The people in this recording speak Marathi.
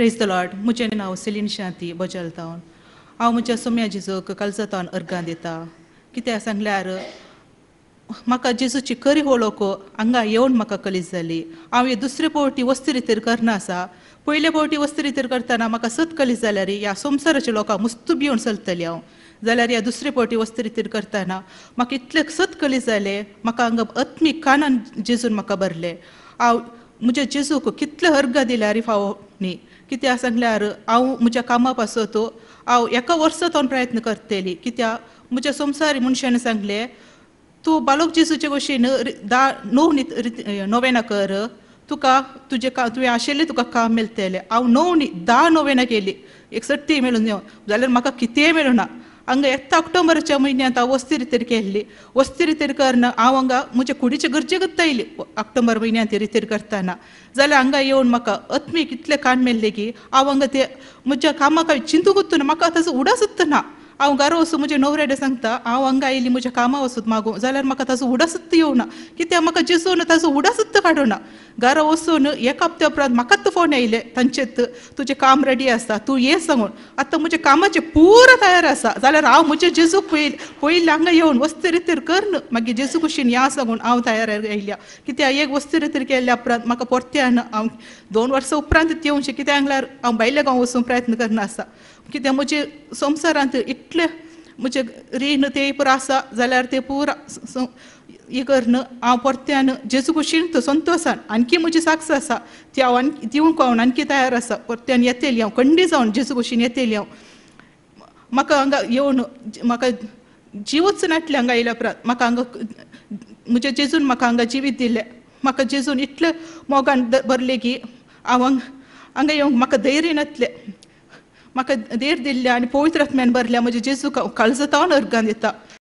प्रेज द लॉर्ड म्हजें नांव सिलीन शांती बजलता हांव म्हज्या सोम्या जिजोक कालजातावन अर्गां दिता कित्याक सांगल्यार म्हाका जेजूची खरी होलोको हांगा येवन म्हाका कलीज जाली हांव हे दुसरे पावटी वस्त रितीर करना आसा पयले पावटी वस्त रितीर करतना म्हाका सत कलीज जाल्यार ह्या संवसाराच्या लोकांक मुस्तूब येवन चलतली हांव जाल्यार ह्या दुसरे पावटी वस्त रितीर करतना म्हाका इतले सत कलीज जाले म्हाका हांगा आत्मीक कानान जेजून म्हाका भरले हांव म्हज्या जेजूक कितले अर्घ दिल्यार फाव न्ही कित्या सांगल्यार हांव म्हज्या कामा पासून तो हांव एका वर्सा तोन प्रयत्न करतली कित्या म्हज्या संवसारी मनशान सांगले तूं बालोक जेजूचे भशेन दा णव नोवेना कर तुका तुजे का तुवें आशिल्लें तुका काम मेलतलें हांव णव न्ही धा नोवेना केली एक ती मेळून जाल्यार म्हाका कितेंय मेळूं ना ಹಂಗ ಎತ್ತ ಅಕ್ಟೋಬರ್ ಚಮೈನಿ ಅಂತ ಒಸ್ತಿರಿ ತಿರ್ಕೆ ಇಲ್ಲಿ ಒಸ್ತಿರಿ ತಿರ್ಕರ್ನ ಅವಂಗ ಮುಂಚೆ ಕುಡಿಚ ಗರ್ಜಗತ್ತ ಇಲ್ಲಿ ಅಕ್ಟೋಬರ್ ಮೈನೆ ಅಂತ ಇರಿ ತಿರ್ಕರ್ತಾನ ಜಲ ಹಂಗ ಏವನ್ ಮಕ ಅತ್ಮಿ ಕಿತ್ಲೆ ಕಾಣ್ಮೇಲೆಗಿ ಅವಂಗ ಮುಚ್ಚ ಕಾಮಕ ಚಿಂತು ಮಕ ತಸ ಉಡಾಸುತ್ತನ हांव घरा वचून म्हजे णवऱ्याडे सांगता हांव हांगा आयली म्हज्या कामा वचून मागो जाल्यार म्हाका ताचो हुडासत्त येवना कित्याक म्हाका जेसून ताचो हुडासत्त काडूना घरा वचून एका हप्त्या उपरांत म्हाकाच फोन येयले तांचेत तुजें काम रेडी आसा तूं हें सांगून आतां म्हजे कामाचें पुरो तयार आसा जाल्यार हांव म्हजे जेजूक पयली पयलीं हांगा येवन वस्ती रितीर कर न्हू मागीर जेजू कुशीन या सांगून हांव तयार आयल्या कित्याक एक वस्ती रितीर केल्ल्या उपरांत म्हाका परत्यान हांव दोन वर्सां उपरांत येवचें कित्याक हांगल्यार हांव भायल्या गांव वचूंक प्रयत्न करना आसा कित्याक म्हजे संवसारांत एक इतलें म्हजे रीण पुरो आसा जाल्यार ते पुरा हें न हांव परत्यान जेजू कुशीन संतोषान आणकी म्हजी साक्ष आसा ती हांव आनी दिवंक हांव आणकी तयार आसा परत्यान येतेली हांव खंडी जावन जेजू कुशीन येतेली हांव म्हाका हांगा येवन म्हाका जिवच नाटले हांगा येयल्या उपरांत म्हाका हांगा म्हज्या जेजून म्हाका हांगा जिवीत दिलें म्हाका जेजून इतलें मोगान भरलें की हांव हांगा येवंक म्हाका धैर्य नातलें म्हाका देर दिल्ले आनी पवित्र आत्म्यान भरल्या म्हजे जेजू उखाळजता अर्गान दिता